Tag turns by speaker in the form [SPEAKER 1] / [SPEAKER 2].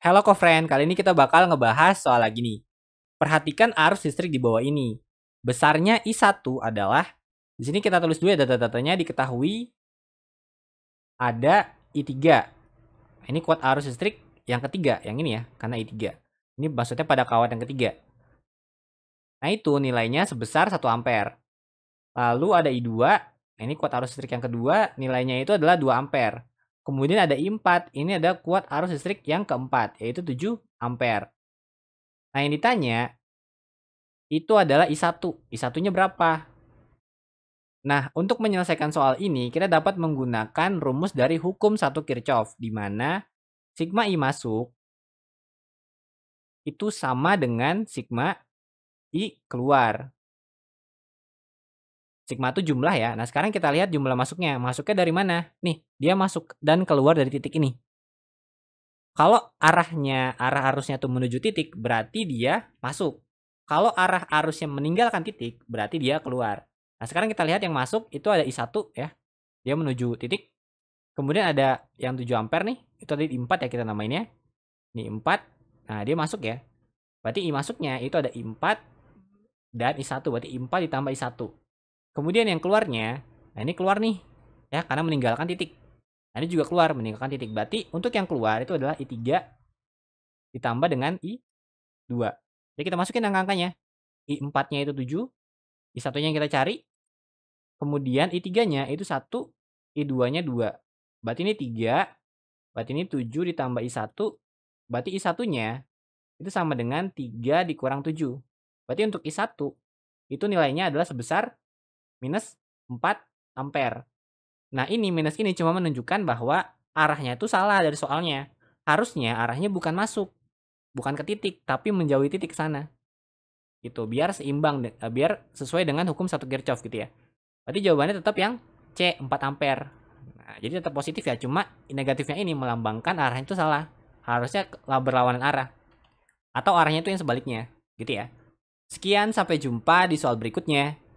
[SPEAKER 1] Hello co-friend, kali ini kita bakal ngebahas soal lagi nih. Perhatikan arus listrik di bawah ini. Besarnya I1 adalah, di sini kita tulis dulu ya data-datanya diketahui ada I3. Ini kuat arus listrik yang ketiga, yang ini ya, karena I3. Ini maksudnya pada kawat yang ketiga. Nah itu nilainya sebesar 1 ampere. Lalu ada I2, ini kuat arus listrik yang kedua, nilainya itu adalah 2 ampere. Kemudian ada I4, ini ada kuat arus listrik yang keempat, yaitu 7 ampere. Nah yang ditanya, itu adalah I1. I1-nya berapa? Nah, untuk menyelesaikan soal ini, kita dapat menggunakan rumus dari hukum satu Kirchhoff, di mana sigma I masuk itu sama dengan sigma I keluar. Sigma itu jumlah ya. Nah, sekarang kita lihat jumlah masuknya. Masuknya dari mana? Nih, dia masuk dan keluar dari titik ini. Kalau arahnya, arah arusnya itu menuju titik, berarti dia masuk. Kalau arah arusnya meninggalkan titik, berarti dia keluar. Nah, sekarang kita lihat yang masuk itu ada I1 ya. Dia menuju titik. Kemudian ada yang 7 ampere nih. Itu tadi I4 ya kita namainnya. Ini I4. Nah, dia masuk ya. Berarti I masuknya itu ada I4 dan I1. Berarti I4 ditambah I1. Kemudian yang keluarnya, nah ini keluar nih, ya karena meninggalkan titik. Nah, ini juga keluar meninggalkan titik. Berarti untuk yang keluar itu adalah I3 ditambah dengan I2. Jadi kita masukin angka-angkanya. I4-nya itu 7, I1-nya yang kita cari. Kemudian I3-nya itu 1, I2-nya 2. Berarti ini 3, berarti ini 7 ditambah I1. Berarti I1-nya itu sama dengan 3 dikurang 7. Berarti untuk I1 itu nilainya adalah sebesar minus 4 ampere. Nah ini minus ini cuma menunjukkan bahwa arahnya itu salah dari soalnya. Harusnya arahnya bukan masuk, bukan ke titik, tapi menjauhi titik sana. Gitu, biar seimbang, eh, biar sesuai dengan hukum satu Kirchhoff gitu ya. Berarti jawabannya tetap yang C 4 ampere. Nah, jadi tetap positif ya, cuma negatifnya ini melambangkan arahnya itu salah. Harusnya berlawanan arah. Atau arahnya itu yang sebaliknya, gitu ya. Sekian sampai jumpa di soal berikutnya.